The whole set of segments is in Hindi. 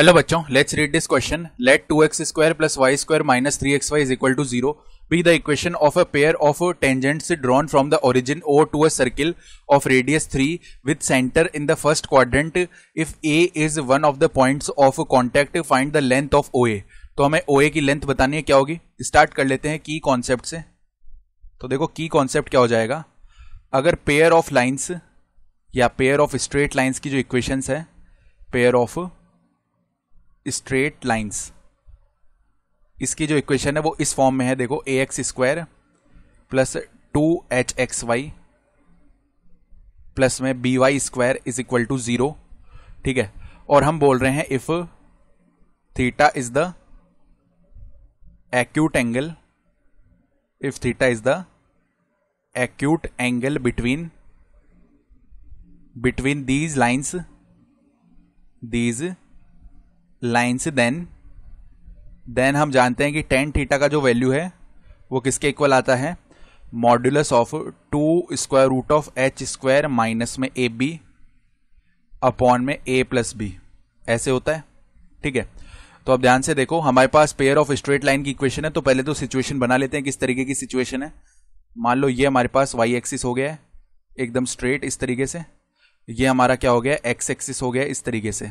हेलो बच्चों let's read this question let two x square plus y square minus three x y is equal to zero be the equation of a pair of tangents drawn from the origin O to a circle of radius three with centre in the first quadrant if A is one of the points of contact find the length of O A तो हमें ओ ए की लेंथ बतानी है क्या होगी स्टार्ट कर लेते हैं की कॉन्सेप्ट से तो देखो की कॉन्सेप्ट क्या हो जाएगा अगर पेयर ऑफ लाइन्स या पेयर ऑफ स्ट्रेट लाइन्स की जो इक्वेशन है पेयर ऑफ स्ट्रेट लाइन्स इसकी जो इक्वेशन है वो इस फॉर्म में है देखो a x square plus two h x y plus में b y square is equal to zero ठीक है और हम बोल रहे हैं if theta is the acute angle if theta is the acute angle between between these lines these line से देन देन हम जानते हैं कि टेन थीटा का जो वैल्यू है वो किसके इक्वल आता है modulus of two square root of h square minus में ए बी अपॉन में ए प्लस बी ऐसे होता है ठीक है तो अब ध्यान से देखो हमारे पास पेयर ऑफ स्ट्रेट लाइन की इक्वेशन है तो पहले तो सिचुएशन बना लेते हैं किस तरीके की सिचुएशन है मान लो ये हमारे पास वाई एक्सिस हो गया है एकदम स्ट्रेट इस तरीके से ये हमारा क्या हो गया एक्स एक्सिस हो गया इस तरीके से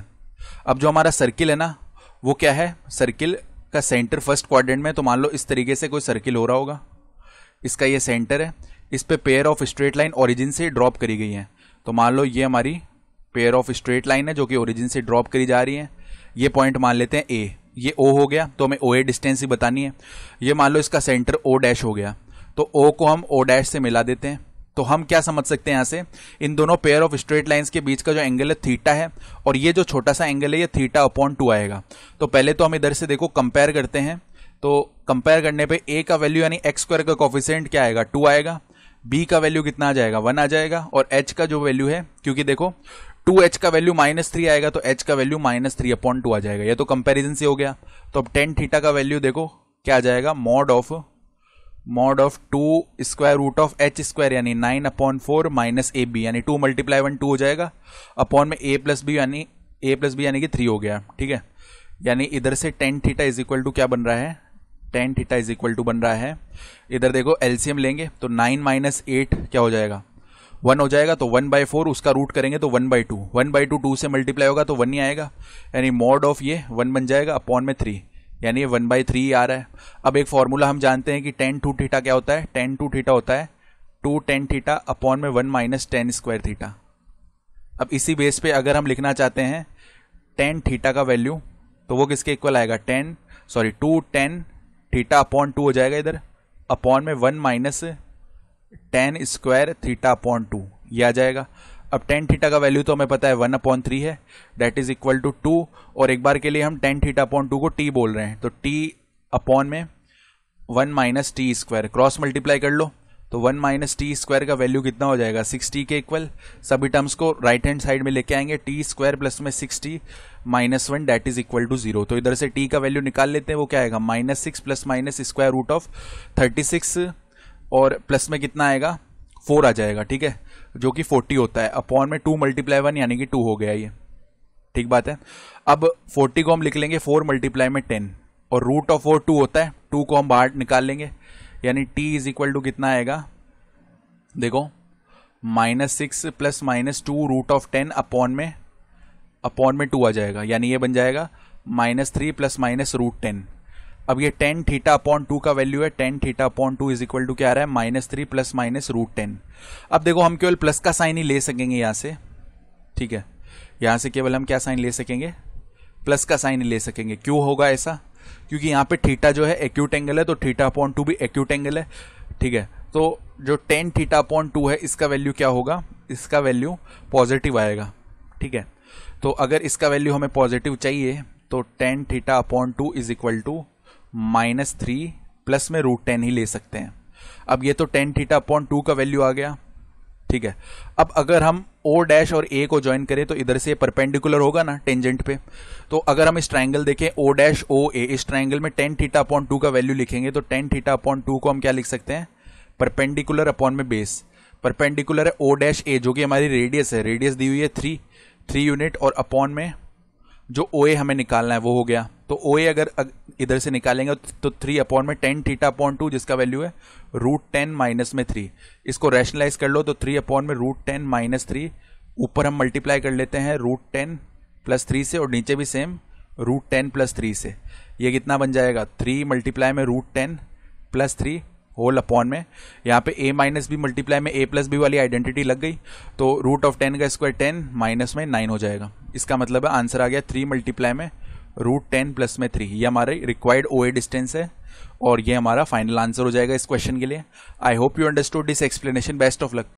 अब जो हमारा सर्किल है ना वो क्या है सर्किल का सेंटर फर्स्ट क्वाड्रेंट में तो मान लो इस तरीके से कोई सर्किल हो रहा होगा इसका ये सेंटर है इस पर पे pair of straight line origin से ड्रॉप करी गई है तो मान लो ये हमारी पेयर ऑफ स्ट्रेट लाइन है जो कि ओरिजिन से ड्रॉप करी जा रही है ये पॉइंट मान लेते हैं ए ये ओ हो गया तो हमें ओ ए डिस्टेंस ही बतानी है ये मान लो इसका सेंटर ओ डैश हो गया तो ओ को हम ओ डैश से मिला देते हैं तो हम क्या समझ सकते हैं यहाँ से इन दोनों पेयर ऑफ स्ट्रेट लाइंस के बीच का जो एंगल है थीटा है और ये जो छोटा सा एंगल है ये थीटा अपॉन टू आएगा तो पहले तो हम इधर से देखो कंपेयर करते हैं तो कंपेयर करने पे ए का वैल्यू यानी एक्स स्क्वायर का कॉफिशेंट क्या आएगा टू आएगा बी का वैल्यू कितना आ जाएगा वन आ जाएगा और एच का जो वैल्यू है क्योंकि देखो टू एच का वैल्यू माइनस थ्री आएगा तो एच का value minus three upon two आ जाएगा ये तो कंपेरिजन से हो गया तो अब टेन थीटा का वैल्यू देखो क्या आ जाएगा mod of mod of two square root of h square यानी nine upon four minus a b यानी टू मल्टीप्लाई वन टू हो जाएगा अपॉन में ए प्लस बी यानी ए प्लस बी यानी कि थ्री हो गया ठीक है यानी इधर से tan theta is equal to क्या बन रहा है tan theta is equal to बन रहा है इधर देखो एलसीएम लेंगे तो नाइन माइनस एट क्या हो जाएगा वन हो जाएगा तो वन बाई फोर उसका रूट करेंगे तो one by two one by two two से मल्टीप्लाई होगा तो वन ही आएगा यानी मॉड ऑफ ये वन बन जाएगा अपॉन में थ्री यानी वन बाई थ्री आ रहा है अब एक फॉर्मूला हम जानते हैं कि टेन टू थीटा क्या होता है टेन टू थीटा होता है टू टेन थीटा अपॉन में one minus tan square theta अब इसी बेस पे अगर हम लिखना चाहते हैं टेन थीटा का वैल्यू तो वो किसके इक्वल आएगा tan sorry two tan theta upon two हो जाएगा इधर अपॉन में one minus tan square theta upon two ये आ जाएगा अब टेन थीटा का वैल्यू तो हमें पता है वन अपॉन थ्री है that is equal to two और एक बार के लिए हम टेन थीटा अपॉन टू को टी बोल रहे हैं तो टी अपॉन में one minus t square cross multiply कर लो तो वन माइनस टी स्क्वायर का वैल्यू कितना हो जाएगा सिक्स टी के इक्वल सभी टर्म्स को राइट हैंड साइड में लेके आएंगे टी स्क्वायर प्लस में six t minus one that is equal to zero तो इधर से टी का वैल्यू निकाल लेते हैं वो क्या आएगा minus six plus minus square root of thirty six और प्लस में कितना आएगा फोर आ जाएगा ठीक है जो कि फोर्टी होता है अपॉन में टू मल्टीप्लाई वन यानी कि टू हो गया ये ठीक बात है अब फोर्टी को हम लिख लेंगे फोर मल्टीप्लाई में टेन और रूट ऑफ फोर टू होता है टू को हम बाहर निकाल लेंगे यानी टी इज इक्वल टू कितना आएगा देखो minus six plus minus two root of ten upon में अपॉन में टू आ जाएगा यानी ये बन जाएगा minus three plus minus root ten अब ये टेन थीटा अपॉन टू का वैल्यू है tan theta upon two is equal to क्या आ रहा है minus three plus minus root ten अब देखो हम केवल प्लस का साइन ही ले सकेंगे यहाँ से ठीक है यहाँ से केवल हम क्या साइन ले सकेंगे प्लस का साइन ले सकेंगे क्यों होगा ऐसा क्योंकि यहाँ पे थीटा जो है एक्यूट एंगल है तो थीटा अपॉन टू भी एक्यूट एंगल है ठीक है तो जो टेन थीटा अपॉन टू है इसका वैल्यू क्या होगा इसका वैल्यू पॉजिटिव आएगा ठीक है तो अगर इसका वैल्यू हमें पॉजिटिव चाहिए तो tan theta upon two is equal to minus three plus में रूट टेन ही ले सकते हैं अब ये तो टेन थीटा अपॉन टू का वैल्यू आ गया ठीक है अब अगर हम ओ डैश और ए को ज्वाइन करें तो इधर से परपेंडिकुलर होगा ना टेंजेंट पे तो अगर हम इस ट्राइंगल देखें ओ डैश ओ ए इस ट्राइंगल में टेन थीटा अपॉन टू का वैल्यू लिखेंगे तो टेन थीटा अपॉन टू को हम क्या लिख सकते हैं परपेंडिकुलर अपॉन में बेस परपेंडिकुलर है ओ डैश ए जो कि हमारी रेडियस है रेडियस दी हुई है थ्री थ्री यूनिट और अपॉन में जो ओ ए हमें निकालना है वो हो गया तो ओ ए अगर इधर से निकालेंगे तो थ्री अपॉन में टेन थीटा अपॉन टू जिसका वैल्यू है रूट टेन माइनस में थ्री इसको रैशनलाइज कर लो तो थ्री अपॉन में रूट टेन माइनस थ्री ऊपर हम मल्टीप्लाई कर लेते हैं रूट टेन प्लस थ्री से और नीचे भी same root ten plus three से ये कितना बन जाएगा थ्री मल्टीप्लाई में root ten plus three whole upon में यहाँ पे ए माइनस बी मल्टीप्लाई में ए प्लस बी वाली आइडेंटिटी लग गई तो रूट ऑफ टेन का स्क्वायर टेन माइनस में नाइन हो जाएगा इसका मतलब है आंसर आ गया थ्री मल्टीप्लाई में रूट टेन प्लस में थ्री ये हमारे रिक्वायर्ड ओ ए डिस्टेंस है और ये हमारा फाइनल आंसर हो जाएगा इस क्वेश्चन के लिए I hope you understood this explanation best of luck